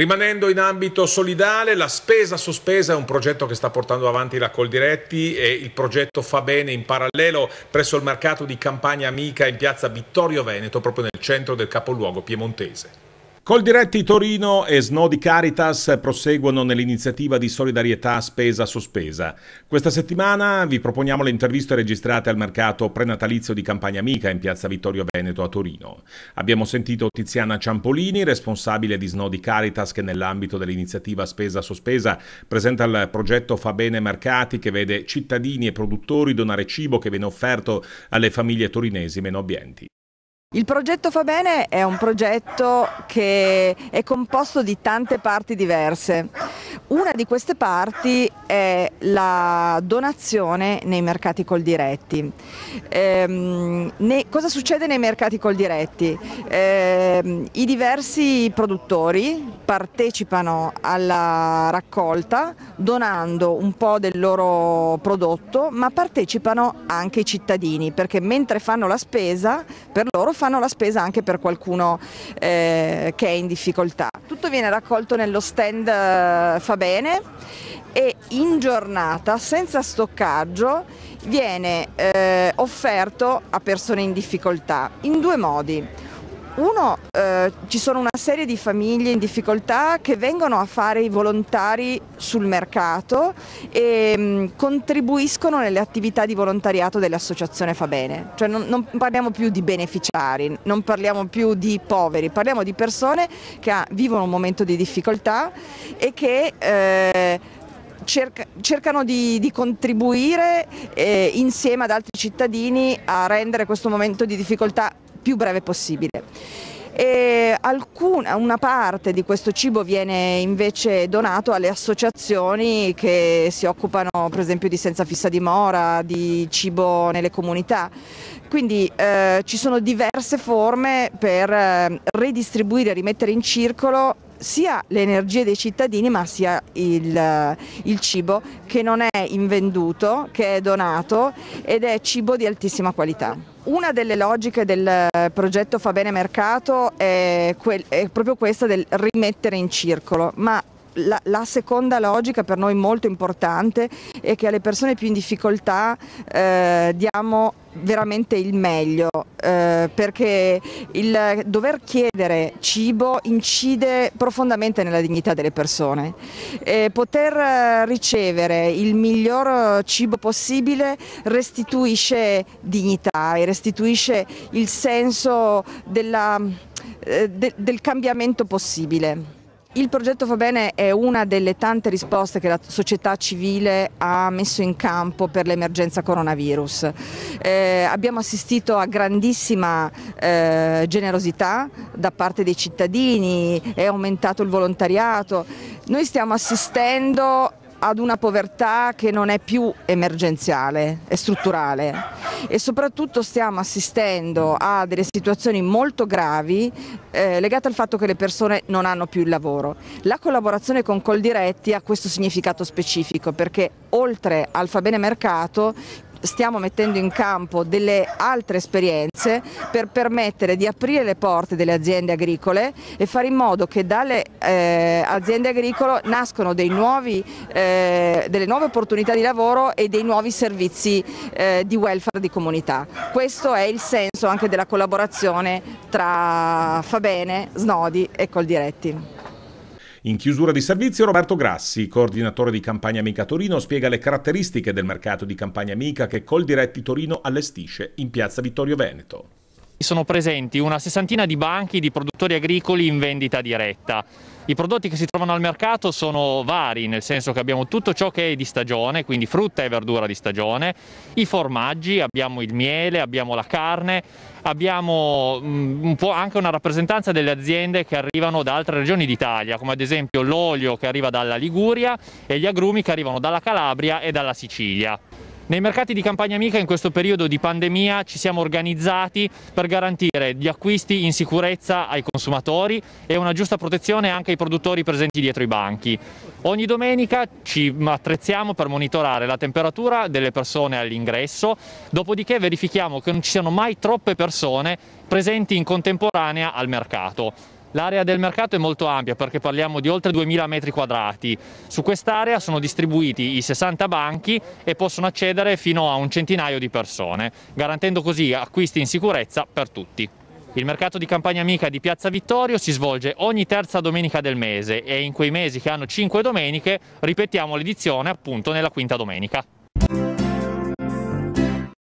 Rimanendo in ambito solidale, la spesa sospesa è un progetto che sta portando avanti la Coldiretti e il progetto fa bene in parallelo presso il mercato di Campagna Amica in piazza Vittorio Veneto, proprio nel centro del capoluogo piemontese. Col diretti Torino e Sno Caritas proseguono nell'iniziativa di solidarietà spesa sospesa. Questa settimana vi proponiamo le interviste registrate al mercato prenatalizio di Campagna Amica in piazza Vittorio Veneto a Torino. Abbiamo sentito Tiziana Ciampolini, responsabile di Sno Caritas, che nell'ambito dell'iniziativa spesa sospesa presenta il progetto Fa Bene Mercati, che vede cittadini e produttori donare cibo che viene offerto alle famiglie torinesi meno abbienti. Il progetto Fa Bene è un progetto che è composto di tante parti diverse. Una di queste parti è la donazione nei mercati col diretti. Ehm, ne, cosa succede nei mercati col diretti? Ehm, I diversi produttori partecipano alla raccolta donando un po' del loro prodotto, ma partecipano anche i cittadini, perché mentre fanno la spesa, per loro fanno la spesa anche per qualcuno eh, che è in difficoltà. Tutto viene raccolto nello stand eh, fabbricato bene e in giornata, senza stoccaggio, viene eh, offerto a persone in difficoltà in due modi. Uno, eh, ci sono una serie di famiglie in difficoltà che vengono a fare i volontari sul mercato e mh, mm, contribuiscono nelle attività di volontariato dell'associazione Fabene. Cioè non, non, parliamo più di beneficiari, non parliamo più di poveri, parliamo di persone che ah, vivono un momento di difficoltà e che... Eh, cercano di, di contribuire eh, insieme ad altri cittadini a rendere questo momento di difficoltà più breve possibile. E alcuna, una parte di questo cibo viene invece donato alle associazioni che si occupano per esempio di senza fissa dimora, di cibo nelle comunità. Quindi eh, ci sono diverse forme per eh, redistribuire, rimettere in circolo sia le energie dei cittadini ma sia il, eh, il cibo che non è invenduto, che è donato ed è cibo di altissima qualità. Una delle logiche del eh, progetto Fa Bene Mercato è, quel, è proprio questa del rimettere in circolo, ma la, la, seconda logica per noi molto importante è che alle persone più in difficoltà eh, diamo veramente il meglio eh, perché il dover chiedere cibo incide profondamente nella dignità delle persone e poter eh, ricevere il miglior eh, cibo possibile restituisce dignità e restituisce il senso della, eh, de, del cambiamento possibile. Il progetto Fa Bene è una delle tante risposte che la società civile ha messo in campo per l'emergenza coronavirus. Eh, abbiamo assistito a grandissima eh, generosità da parte dei cittadini, è aumentato il volontariato. Noi stiamo assistendo ad una povertà che non è più emergenziale, è strutturale e soprattutto stiamo assistendo a delle situazioni molto gravi eh, legate al fatto che le persone non hanno più il lavoro. La collaborazione con Coldiretti ha questo significato specifico perché oltre al Fabene Mercato stiamo mettendo in campo delle altre esperienze per permettere di aprire le porte delle aziende agricole e fare in modo che dalle eh, aziende agricole nascono nuovi, eh, delle nuove opportunità di lavoro e dei nuovi servizi eh, di welfare di comunità. Questo è il senso anche della collaborazione tra Fabene, Snodi e Coldiretti. In chiusura di servizio Roberto Grassi, coordinatore di Campagna Amica Torino, spiega le caratteristiche del mercato di Campagna Amica che Coldiretti Torino allestisce in piazza Vittorio Veneto sono presenti una sessantina di banchi di produttori agricoli in vendita diretta. I prodotti che si trovano al mercato sono vari, nel senso che abbiamo tutto ciò che è di stagione, quindi frutta e verdura di stagione, i formaggi, abbiamo il miele, abbiamo la carne, abbiamo mm, un po' anche una rappresentanza delle aziende che arrivano da altre regioni d'Italia, come ad esempio l'olio che arriva dalla Liguria e gli agrumi che arrivano dalla Calabria e dalla Sicilia. Nei mercati di campagna amica in questo periodo di pandemia ci siamo organizzati per garantire gli acquisti in sicurezza ai consumatori e una giusta protezione anche ai produttori presenti dietro i banchi. Ogni domenica ci attrezziamo per monitorare la temperatura delle persone all'ingresso, dopodiché verifichiamo che non ci siano mai troppe persone presenti in contemporanea al mercato. L'area del mercato è molto ampia perché parliamo di oltre 2000 metri quadrati. Su quest'area sono distribuiti i 60 banchi e possono accedere fino a un centinaio di persone, garantendo così acquisti in sicurezza per tutti. Il mercato di Campagna Amica di Piazza Vittorio si svolge ogni terza domenica del mese e in quei mesi che hanno 5 domeniche ripetiamo l'edizione appunto nella quinta domenica.